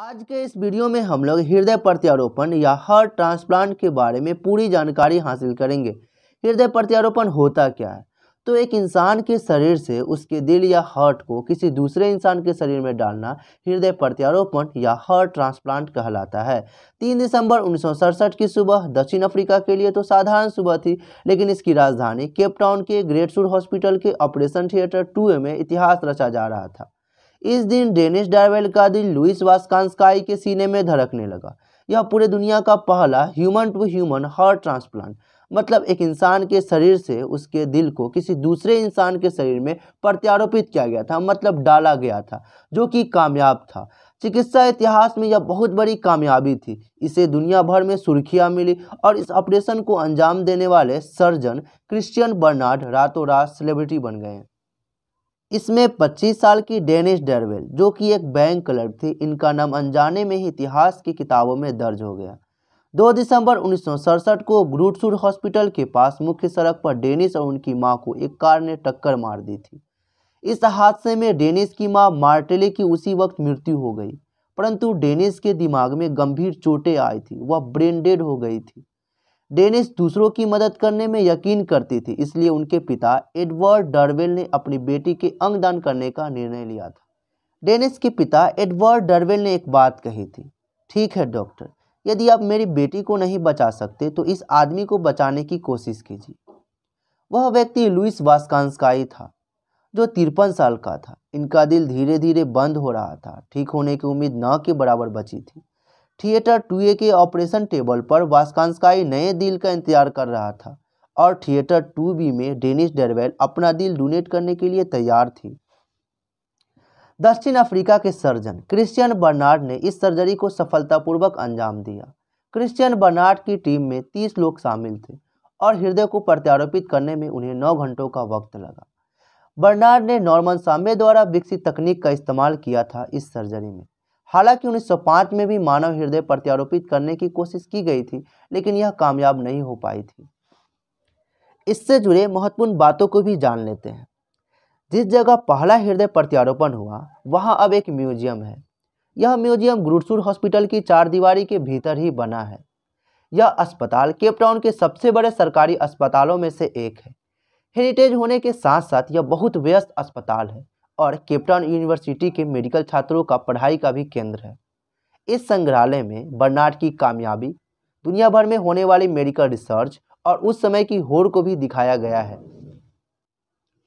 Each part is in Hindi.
आज के इस वीडियो में हम लोग हृदय प्रत्यारोपण या हार्ट ट्रांसप्लांट के बारे में पूरी जानकारी हासिल करेंगे हृदय प्रत्यारोपण होता क्या है तो एक इंसान के शरीर से उसके दिल या हार्ट को किसी दूसरे इंसान के शरीर में डालना हृदय प्रत्यारोपण या हार्ट ट्रांसप्लांट कहलाता है तीन दिसंबर उन्नीस की सुबह दक्षिण अफ्रीका के लिए तो साधारण सुबह थी लेकिन इसकी राजधानी केपटाउन के ग्रेट सुर हॉस्पिटल के ऑपरेशन थिएटर टू में इतिहास रचा जा रहा था इस दिन डेनिस डार्वेल का दिल लुइस वास्कानस्काई के सीने में धड़कने लगा यह पूरे दुनिया का पहला human to human heart transplant मतलब एक इंसान के शरीर से उसके दिल को किसी दूसरे इंसान के शरीर में प्रत्यारोपित किया गया था मतलब डाला गया था जो कि कामयाब था चिकित्सा इतिहास में यह बहुत बड़ी कामयाबी थी इसे दुनिया भर में सुर्खियां मिली और इस ऑपरेशन को अंजाम देने वाले सर्जन क्रिश्चियन बर्नार्ड रातों रात सेलिब्रिटी बन गए इसमें 25 साल की डेनिस डरवेल जो कि एक बैंक क्लर्क थी इनका नाम अनजाने में ही इतिहास की किताबों में दर्ज हो गया 2 दिसंबर उन्नीस को ग्रूटसूर हॉस्पिटल के पास मुख्य सड़क पर डेनिस और उनकी मां को एक कार ने टक्कर मार दी थी इस हादसे में डेनिस की मां मार्टेले की उसी वक्त मृत्यु हो गई परंतु डेनिस के दिमाग में गंभीर चोटें आई थी वह ब्रेनडेड हो गई थी डेनिस दूसरों की मदद करने में यकीन करती थी इसलिए उनके पिता एडवर्ड डरवेल ने अपनी बेटी के अंग दान करने का निर्णय लिया था डेनिस के पिता एडवर्ड डरवेल ने एक बात कही थी ठीक है डॉक्टर यदि आप मेरी बेटी को नहीं बचा सकते तो इस आदमी को बचाने की कोशिश कीजिए वह व्यक्ति लुइस वास्कांस्काई था जो तिरपन साल का था इनका दिल धीरे धीरे बंद हो रहा था ठीक होने की उम्मीद न के बराबर बची थी थिएटर टू ए के ऑपरेशन टेबल पर वास्कानस्काई नए दिल का इंतजार कर रहा था और थिएटर टू बी में डेनिस डेरवेल अपना दिल डोनेट करने के लिए तैयार थी दक्षिण अफ्रीका के सर्जन क्रिश्चियन बर्नार्ड ने इस सर्जरी को सफलतापूर्वक अंजाम दिया क्रिश्चियन बर्नार्ड की टीम में तीस लोग शामिल थे और हृदय को प्रत्यारोपित करने में उन्हें नौ घंटों का वक्त लगा बर्नार्ड ने नॉर्मन सामे द्वारा विकसित तकनीक का इस्तेमाल किया था इस सर्जरी में हालांकि 1905 में भी मानव हृदय प्रत्यारोपित करने की कोशिश की गई थी लेकिन यह कामयाब नहीं हो पाई थी इससे जुड़े महत्वपूर्ण बातों को भी जान लेते हैं जिस जगह पहला हृदय प्रत्यारोपण हुआ वहाँ अब एक म्यूजियम है यह म्यूजियम गुरुसूर हॉस्पिटल की चार दीवारी के भीतर ही बना है यह अस्पताल केपटाउन के सबसे बड़े सरकारी अस्पतालों में से एक है हेरिटेज होने के साथ साथ यह बहुत व्यस्त अस्पताल है और केपटाउन यूनिवर्सिटी के मेडिकल छात्रों का पढ़ाई का भी केंद्र है इस संग्रहालय में बर्नार्ड की कामयाबी दुनिया भर में होने वाली मेडिकल रिसर्च और उस समय की होड़ को भी दिखाया गया है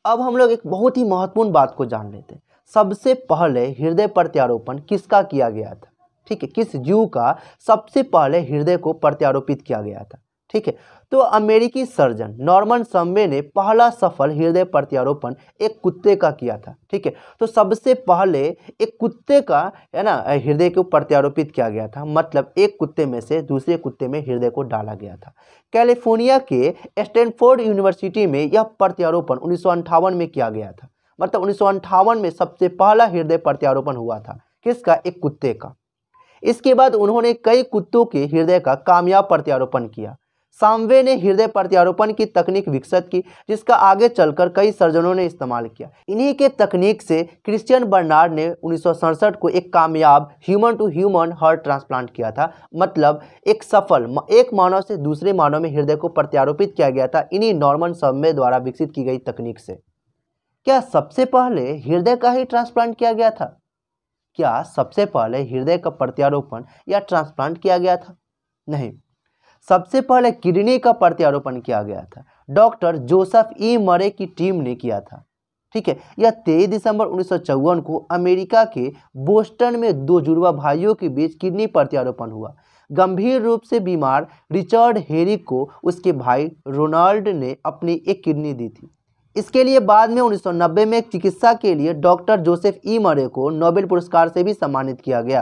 अब हम लोग एक बहुत ही महत्वपूर्ण बात को जान लेते हैं सबसे पहले हृदय प्रत्यारोपण किसका किया गया था ठीक है किस जीव का सबसे पहले हृदय को प्रत्यारोपित किया गया था ठीक है तो अमेरिकी सर्जन नॉर्मन सम्बे ने पहला सफल हृदय प्रत्यारोपण एक कुत्ते का किया था ठीक है तो सबसे पहले एक कुत्ते का है ना हृदय को प्रत्यारोपित किया गया था मतलब एक कुत्ते में से दूसरे कुत्ते में हृदय को डाला गया था कैलिफोर्निया के स्टैनफोर्ड यूनिवर्सिटी में यह प्रत्यारोपण उन्नीस में किया गया था मतलब उन्नीस में सबसे पहला हृदय प्रत्यारोपण हुआ था किसका एक कुत्ते का इसके बाद उन्होंने कई कुत्तों के हृदय का कामयाब प्रत्यारोपण किया सामवे ने हृदय प्रत्यारोपण की तकनीक विकसित की जिसका आगे चलकर कई सर्जनों ने इस्तेमाल किया इन्हीं के तकनीक से क्रिश्चियन बर्नार्ड ने उन्नीस को एक कामयाब human to human heart transplant किया था मतलब एक सफल एक मानव से दूसरे मानव में हृदय को प्रत्यारोपित किया गया था इन्हीं नॉर्मन सामवे द्वारा विकसित की गई तकनीक से क्या सबसे पहले हृदय का ही ट्रांसप्लांट किया गया था क्या सबसे पहले हृदय का प्रत्यारोपण या ट्रांसप्लांट किया गया था नहीं सबसे पहले किडनी का प्रत्यारोपण किया गया था डॉक्टर जोसेफ ई मरे की टीम ने किया था ठीक है यह तेईस दिसंबर उन्नीस को अमेरिका के बोस्टन में दो जुड़वा भाइयों के बीच किडनी प्रत्यारोपण हुआ गंभीर रूप से बीमार रिचर्ड हेरिक को उसके भाई रोनाल्ड ने अपनी एक किडनी दी थी इसके लिए बाद में 1990 में चिकित्सा के लिए डॉक्टर जोसेफ ई मरे को नोबेल पुरस्कार से भी सम्मानित किया गया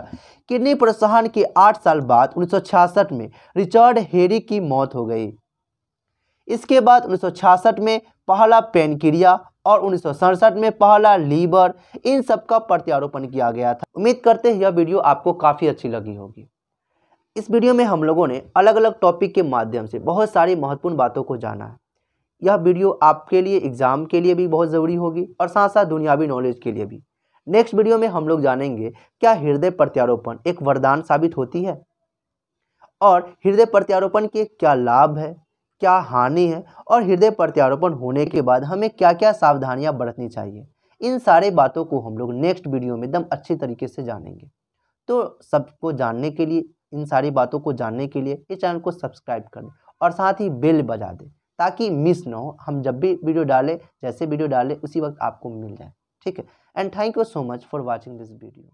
किडनी प्रोत्साहन के आठ साल बाद उन्नीस में रिचर्ड हेरी की मौत हो गई इसके बाद उन्नीस में पहला पेनक्रिया और उन्नीस में पहला लीवर इन सब का प्रत्यारोपण किया गया था उम्मीद करते हैं यह वीडियो आपको काफ़ी अच्छी लगी होगी इस वीडियो में हम लोगों ने अलग अलग टॉपिक के माध्यम से बहुत सारी महत्वपूर्ण बातों को जाना है यह वीडियो आपके लिए एग्ज़ाम के लिए भी बहुत ज़रूरी होगी और साथ साथ दुनियावी नॉलेज के लिए भी नेक्स्ट वीडियो में हम लोग जानेंगे क्या हृदय प्रत्यारोपण एक वरदान साबित होती है और हृदय प्रत्यारोपण के क्या लाभ है क्या हानि है और हृदय प्रत्यारोपण होने के बाद हमें क्या क्या सावधानियां बरतनी चाहिए इन सारे बातों को हम लोग नेक्स्ट वीडियो में एकदम अच्छी तरीके से जानेंगे तो सबको जानने के लिए इन सारी बातों को जानने के लिए इस चैनल को सब्सक्राइब कर दें और साथ ही बेल बजा दें ताकि मिस ना हो हम जब भी वीडियो डालें जैसे वीडियो डालें उसी वक्त आपको मिल जाए ठीक है and thank you so much for watching this video